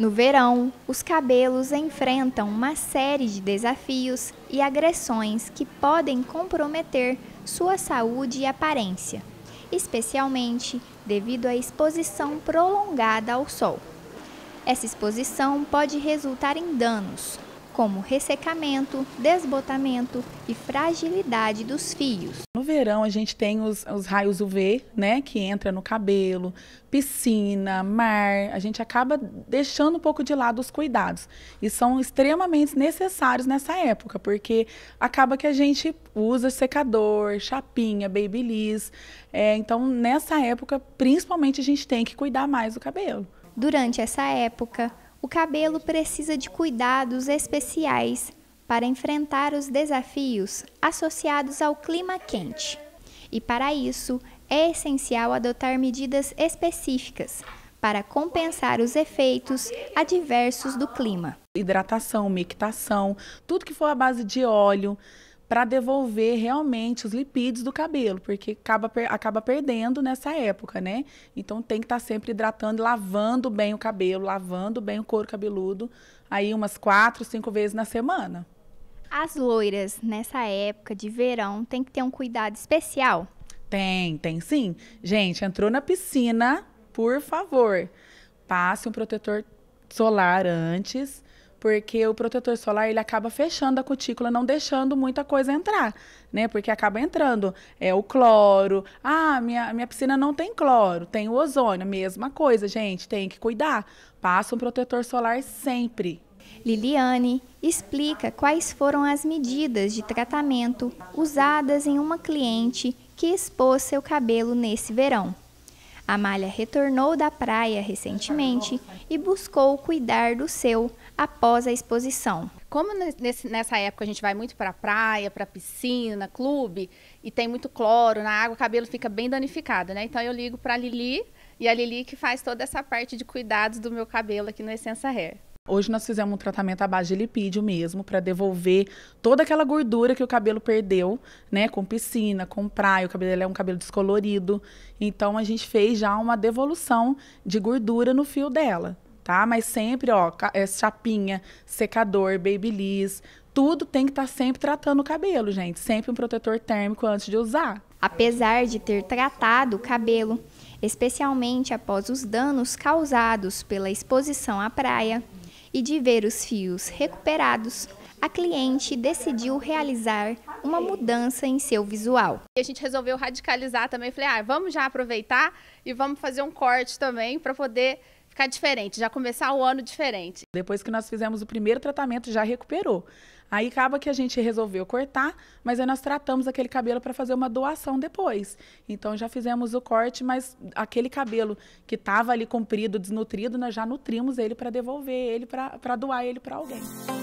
No verão, os cabelos enfrentam uma série de desafios e agressões que podem comprometer sua saúde e aparência, especialmente devido à exposição prolongada ao sol. Essa exposição pode resultar em danos, como ressecamento, desbotamento e fragilidade dos fios. No verão a gente tem os, os raios UV, né, que entra no cabelo, piscina, mar, a gente acaba deixando um pouco de lado os cuidados. E são extremamente necessários nessa época, porque acaba que a gente usa secador, chapinha, babyliss. É, então, nessa época, principalmente, a gente tem que cuidar mais do cabelo. Durante essa época, o cabelo precisa de cuidados especiais para enfrentar os desafios associados ao clima quente. E para isso, é essencial adotar medidas específicas para compensar os efeitos adversos do clima. Hidratação, mictação, tudo que for à base de óleo, para devolver realmente os lipídios do cabelo, porque acaba, per acaba perdendo nessa época, né? Então tem que estar tá sempre hidratando, lavando bem o cabelo, lavando bem o couro cabeludo, aí umas quatro, cinco vezes na semana. As loiras, nessa época de verão, tem que ter um cuidado especial? Tem, tem sim. Gente, entrou na piscina, por favor, passe um protetor solar antes porque o protetor solar ele acaba fechando a cutícula, não deixando muita coisa entrar, né? Porque acaba entrando é o cloro. Ah, minha, minha piscina não tem cloro, tem o ozônio, mesma coisa, gente, tem que cuidar. Passa um protetor solar sempre. Liliane explica quais foram as medidas de tratamento usadas em uma cliente que expôs seu cabelo nesse verão. Amália retornou da praia recentemente e buscou cuidar do seu após a exposição. Como nesse, nessa época a gente vai muito para praia, para piscina, clube e tem muito cloro na água, o cabelo fica bem danificado, né? Então eu ligo para Lili e a Lili que faz toda essa parte de cuidados do meu cabelo aqui no Essência Hair. Hoje nós fizemos um tratamento à base de lipídio mesmo, para devolver toda aquela gordura que o cabelo perdeu, né? Com piscina, com praia, o cabelo é um cabelo descolorido. Então a gente fez já uma devolução de gordura no fio dela, tá? Mas sempre, ó, é, chapinha, secador, babyliss, tudo tem que estar tá sempre tratando o cabelo, gente. Sempre um protetor térmico antes de usar. Apesar de ter tratado o cabelo, especialmente após os danos causados pela exposição à praia, e de ver os fios recuperados, a cliente decidiu realizar uma mudança em seu visual. E a gente resolveu radicalizar também, falei, ah, vamos já aproveitar e vamos fazer um corte também para poder ficar diferente, já começar o ano diferente. Depois que nós fizemos o primeiro tratamento, já recuperou. Aí acaba que a gente resolveu cortar, mas aí nós tratamos aquele cabelo para fazer uma doação depois. Então já fizemos o corte, mas aquele cabelo que estava ali comprido, desnutrido, nós já nutrimos ele para devolver ele para doar ele para alguém.